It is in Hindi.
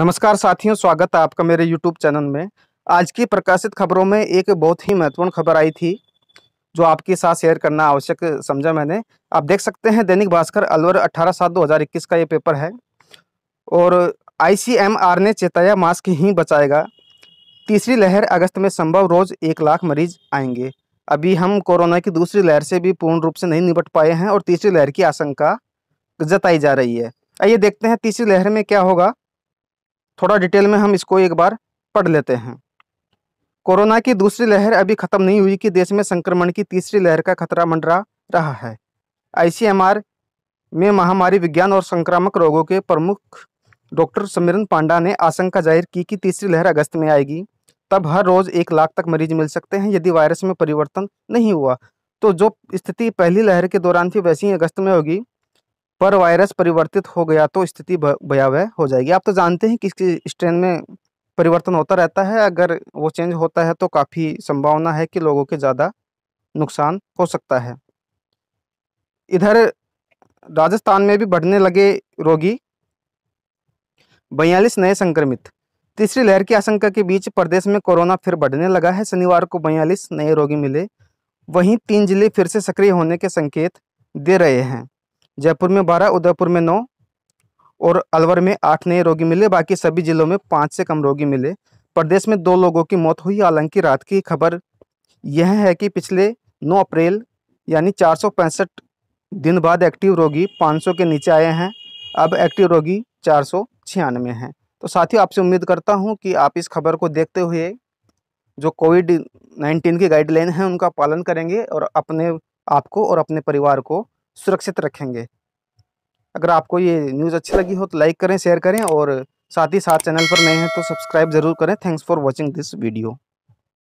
नमस्कार साथियों स्वागत है आपका मेरे यूट्यूब चैनल में आज की प्रकाशित खबरों में एक बहुत ही महत्वपूर्ण खबर आई थी जो आपके साथ शेयर करना आवश्यक समझा मैंने आप देख सकते हैं दैनिक भास्कर अलवर 18 सात 2021 का ये पेपर है और आईसीएमआर ने चेताया मास्क ही बचाएगा तीसरी लहर अगस्त में संभव रोज़ एक लाख मरीज आएंगे अभी हम कोरोना की दूसरी लहर से भी पूर्ण रूप से नहीं निपट पाए हैं और तीसरी लहर की आशंका जताई जा रही है आइए देखते हैं तीसरी लहर में क्या होगा थोड़ा डिटेल में हम इसको एक बार पढ़ लेते हैं कोरोना की दूसरी लहर अभी खत्म नहीं हुई कि देश में संक्रमण की तीसरी लहर का खतरा मंडरा रहा है आईसीएमआर में महामारी विज्ञान और संक्रामक रोगों के प्रमुख डॉक्टर समीरन पांडा ने आशंका जाहिर की कि तीसरी लहर अगस्त में आएगी तब हर रोज एक लाख तक मरीज मिल सकते हैं यदि वायरस में परिवर्तन नहीं हुआ तो जो स्थिति पहली लहर के दौरान थी वैसी ही अगस्त में होगी पर वायरस परिवर्तित हो गया तो स्थिति भयावह हो जाएगी आप तो जानते हैं किस किस स्ट्रेन में परिवर्तन होता रहता है अगर वो चेंज होता है तो काफ़ी संभावना है कि लोगों के ज़्यादा नुकसान हो सकता है इधर राजस्थान में भी बढ़ने लगे रोगी बयालीस नए संक्रमित तीसरी लहर की आशंका के बीच प्रदेश में कोरोना फिर बढ़ने लगा है शनिवार को बयालीस नए रोगी मिले वहीं तीन जिले फिर से सक्रिय होने के संकेत दे रहे हैं जयपुर में बारह उदयपुर में नौ और अलवर में आठ नए रोगी मिले बाकी सभी जिलों में पाँच से कम रोगी मिले प्रदेश में दो लोगों की मौत हुई हालांकि रात की खबर यह है कि पिछले 9 अप्रैल यानी चार दिन बाद एक्टिव रोगी 500 के नीचे आए हैं अब एक्टिव रोगी चार सौ हैं तो साथियों आपसे उम्मीद करता हूं कि आप इस खबर को देखते हुए जो कोविड नाइन्टीन की गाइडलाइन है उनका पालन करेंगे और अपने आप को और अपने परिवार को सुरक्षित रखेंगे अगर आपको ये न्यूज़ अच्छी लगी हो तो लाइक करें शेयर करें और साथ ही साथ चैनल पर नए हैं तो सब्सक्राइब जरूर करें thanks for watching this video